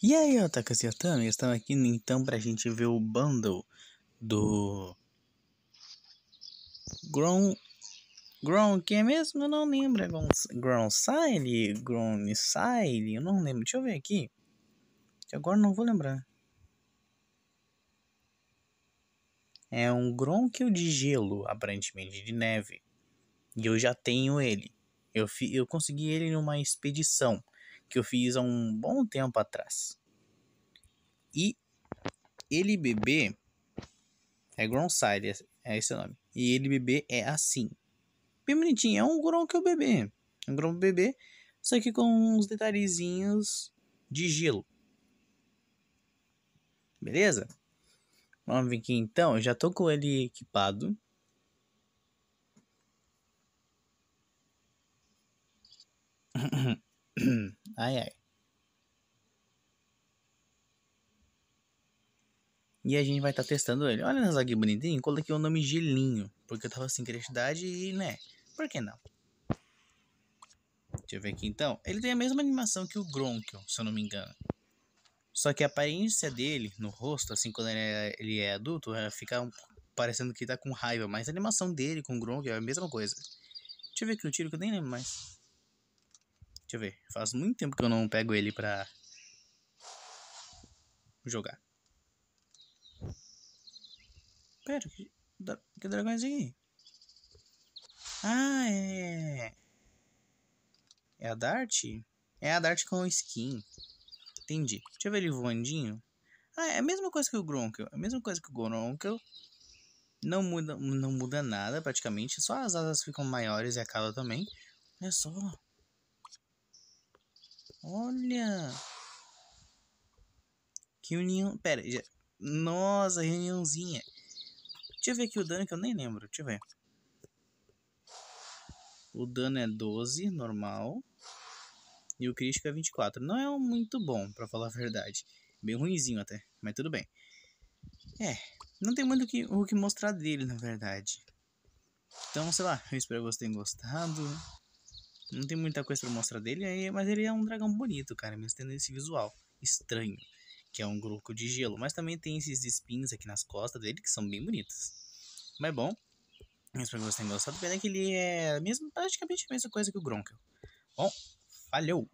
E aí, Otakas e Otami, estamos aqui então pra gente ver o bundle do... Gron... Gron, que é mesmo? Eu não lembro, é Gronside? Side, Eu não lembro, deixa eu ver aqui, que agora não vou lembrar. É um Gronkill de gelo, aparentemente, de neve. E eu já tenho ele. Eu, fi, eu consegui ele numa expedição que eu fiz há um bom tempo atrás. E ele bebê é Gronside, é esse o nome. E ele bebê é assim. Bem bonitinho, é um que eu bebê. Um Gronk bebê, só que com uns detalhezinhos de gelo. Beleza? Vamos ver aqui então, eu já tô com ele equipado. Ai, ai. E a gente vai estar tá testando ele. Olha, Nazag bonitinho, coloquei o nome Gelinho. Porque eu tava sem criatividade e, né, por que não? Deixa eu ver aqui então. Ele tem a mesma animação que o Gronk, se eu não me engano. Só que a aparência dele no rosto, assim, quando ele é, ele é adulto, fica parecendo que tá com raiva. Mas a animação dele com o Gronk é a mesma coisa. Deixa eu ver aqui o tiro que eu nem lembro mais. Deixa eu ver. Faz muito tempo que eu não pego ele pra jogar. Pera, que, que dragão é esse aqui? Ah, é. É a Dart? É a Dart com skin. Entendi. Deixa eu ver ele voandinho. Ah, é a mesma coisa que o Gronkel. É a mesma coisa que o Gronkel. Não muda, não muda nada praticamente. Só as asas ficam maiores e a cauda também. Olha só. Olha! Que união. Pera, já... nossa, reuniãozinha. Deixa eu ver aqui o dano que eu nem lembro. Deixa eu ver. O dano é 12, normal. E o crítico é 24. Não é muito bom, pra falar a verdade. Bem ruimzinho até, mas tudo bem. É, não tem muito o que, o que mostrar dele, na verdade. Então, sei lá, eu espero que vocês tenham gostado. Não tem muita coisa pra mostrar dele, mas ele é um dragão bonito, cara, mesmo tendo esse visual estranho, que é um grupo de gelo. Mas também tem esses espinhos aqui nas costas dele, que são bem bonitos. Mas bom, espero que vocês tenham gostado. Pena que ele é mesmo, praticamente a mesma coisa que o Gronkel. Bom, valeu!